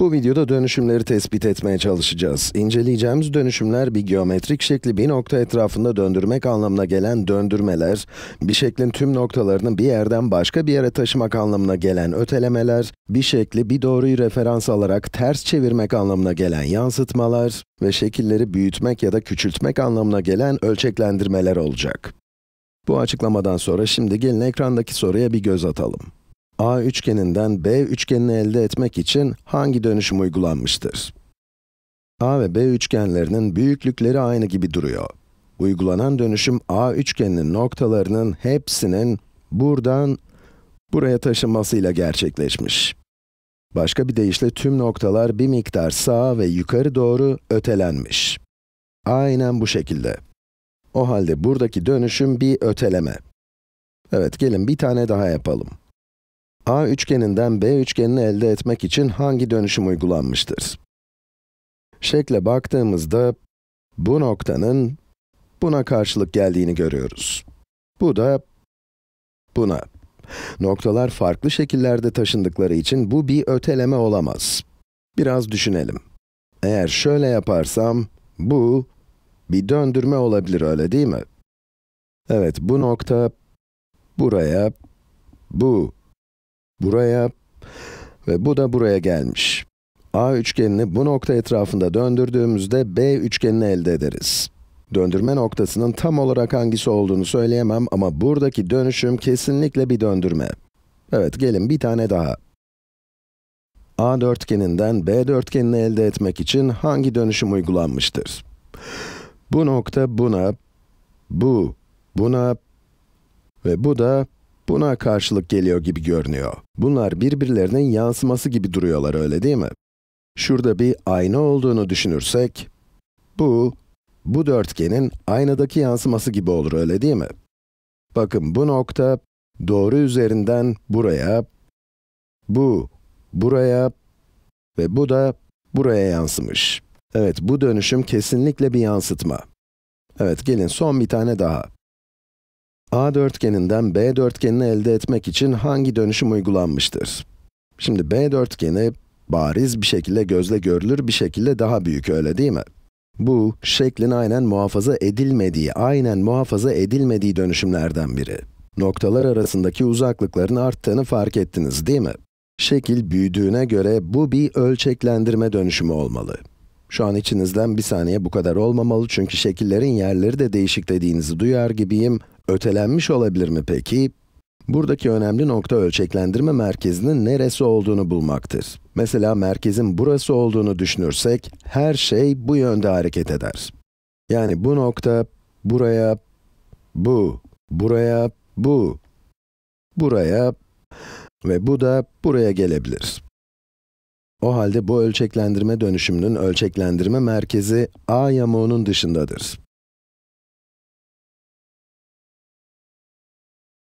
Bu videoda dönüşümleri tespit etmeye çalışacağız. İnceleyeceğimiz dönüşümler bir geometrik şekli bir nokta etrafında döndürmek anlamına gelen döndürmeler, bir şeklin tüm noktalarını bir yerden başka bir yere taşımak anlamına gelen ötelemeler, bir şekli bir doğruyu referans alarak ters çevirmek anlamına gelen yansıtmalar ve şekilleri büyütmek ya da küçültmek anlamına gelen ölçeklendirmeler olacak. Bu açıklamadan sonra şimdi gelin ekrandaki soruya bir göz atalım. A üçgeninden B üçgenini elde etmek için hangi dönüşüm uygulanmıştır? A ve B üçgenlerinin büyüklükleri aynı gibi duruyor. Uygulanan dönüşüm A üçgeninin noktalarının hepsinin buradan buraya taşınmasıyla gerçekleşmiş. Başka bir deyişle tüm noktalar bir miktar sağa ve yukarı doğru ötelenmiş. Aynen bu şekilde. O halde buradaki dönüşüm bir öteleme. Evet, gelin bir tane daha yapalım. A üçgeninden B üçgenini elde etmek için hangi dönüşüm uygulanmıştır? Şekle baktığımızda, bu noktanın buna karşılık geldiğini görüyoruz. Bu da buna. Noktalar farklı şekillerde taşındıkları için bu bir öteleme olamaz. Biraz düşünelim. Eğer şöyle yaparsam, bu bir döndürme olabilir öyle değil mi? Evet, bu nokta buraya, bu buraya ve bu da buraya gelmiş. A üçgenini bu nokta etrafında döndürdüğümüzde B üçgenini elde ederiz. Döndürme noktasının tam olarak hangisi olduğunu söyleyemem ama buradaki dönüşüm kesinlikle bir döndürme. Evet, gelin bir tane daha. A dörtgeninden B dörtgenini elde etmek için hangi dönüşüm uygulanmıştır? Bu nokta buna, bu buna ve bu da buna karşılık geliyor gibi görünüyor. Bunlar birbirlerinin yansıması gibi duruyorlar öyle değil mi? Şurada bir ayna olduğunu düşünürsek, bu, bu dörtgenin aynadaki yansıması gibi olur öyle değil mi? Bakın bu nokta, doğru üzerinden buraya, bu, buraya ve bu da buraya yansımış. Evet, bu dönüşüm kesinlikle bir yansıtma. Evet, gelin son bir tane daha. A dörtgeninden B dörtgenini elde etmek için hangi dönüşüm uygulanmıştır? Şimdi B dörtgeni bariz bir şekilde gözle görülür bir şekilde daha büyük öyle değil mi? Bu, şeklin aynen muhafaza edilmediği, aynen muhafaza edilmediği dönüşümlerden biri. Noktalar arasındaki uzaklıkların arttığını fark ettiniz değil mi? Şekil büyüdüğüne göre bu bir ölçeklendirme dönüşümü olmalı. Şu an içinizden bir saniye bu kadar olmamalı çünkü şekillerin yerleri de değişik dediğinizi duyar gibiyim. Ötelenmiş olabilir mi peki? Buradaki önemli nokta ölçeklendirme merkezinin neresi olduğunu bulmaktır. Mesela merkezin burası olduğunu düşünürsek, her şey bu yönde hareket eder. Yani bu nokta, buraya, bu, buraya, bu, buraya ve bu da buraya gelebilir. O halde bu ölçeklendirme dönüşümünün ölçeklendirme merkezi A yamuğunun dışındadır.